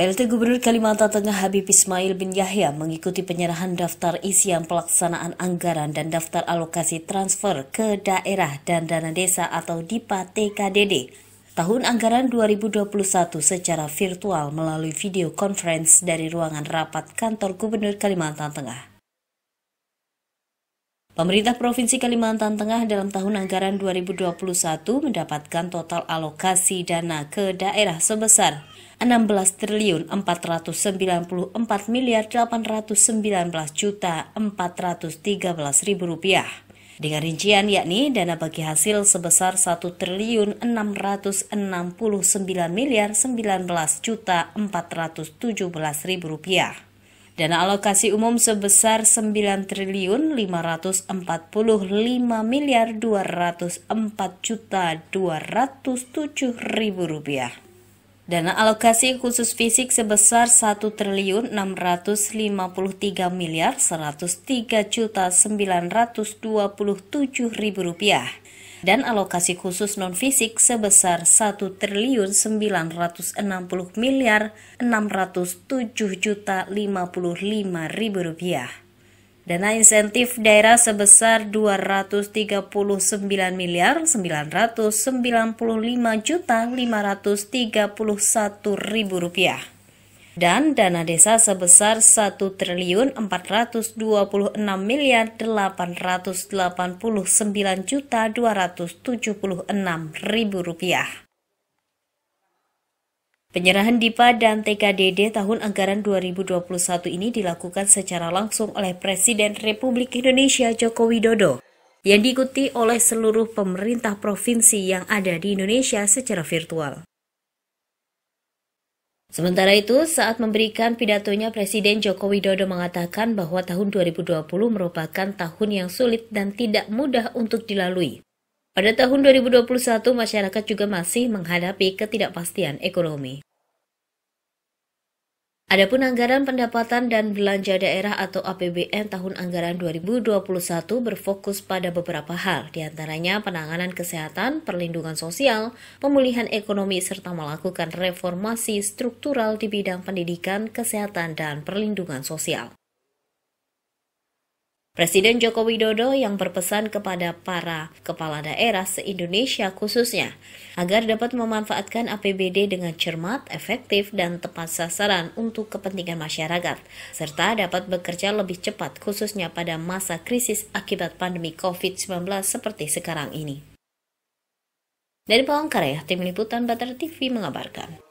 PLT Gubernur Kalimantan Tengah Habib Ismail bin Yahya mengikuti penyerahan daftar isian pelaksanaan anggaran dan daftar alokasi transfer ke daerah dan dana desa atau DIPA TKDD tahun anggaran 2021 secara virtual melalui video conference dari ruangan rapat kantor Gubernur Kalimantan Tengah. Pemerintah Provinsi Kalimantan Tengah dalam tahun anggaran 2021 mendapatkan total alokasi dana ke daerah sebesar 16 triliun 494 miliar 819 juta 413 ribu rupiah. Dengan rincian yakni dana bagi hasil sebesar 1 triliun 669 miliar 19 juta 417 ribu rupiah. Dana alokasi umum sebesar 9 triliun 545 miliar 204 juta 207 ribu rupiah. Dana alokasi khusus fisik sebesar 1 triliun 653 miliar 103 juta 927 ribu rupiah dan alokasi khusus non fisik sebesar 1 triliun 960 miliar 607 juta 55 ribu rupiah. Dana insentif daerah sebesar 239 miliar 995 juta 531 ribu rupiah dan dana desa sebesar 1 triliun 426 miliar 889 juta 276 ribu rupiah. Penyerahan DIPA dan TKDD tahun anggaran 2021 ini dilakukan secara langsung oleh Presiden Republik Indonesia Joko Widodo yang diikuti oleh seluruh pemerintah provinsi yang ada di Indonesia secara virtual. Sementara itu, saat memberikan pidatonya Presiden Joko Widodo mengatakan bahwa tahun 2020 merupakan tahun yang sulit dan tidak mudah untuk dilalui. Pada tahun 2021, masyarakat juga masih menghadapi ketidakpastian ekonomi. Adapun anggaran pendapatan dan belanja daerah atau APBN tahun anggaran 2021 berfokus pada beberapa hal, diantaranya penanganan kesehatan, perlindungan sosial, pemulihan ekonomi, serta melakukan reformasi struktural di bidang pendidikan, kesehatan, dan perlindungan sosial. Presiden Joko Widodo yang berpesan kepada para kepala daerah se-Indonesia khususnya agar dapat memanfaatkan APBD dengan cermat, efektif, dan tepat sasaran untuk kepentingan masyarakat, serta dapat bekerja lebih cepat khususnya pada masa krisis akibat pandemi COVID-19 seperti sekarang ini. Dari Palangkaraya, Tim Liputan Bater TV mengabarkan.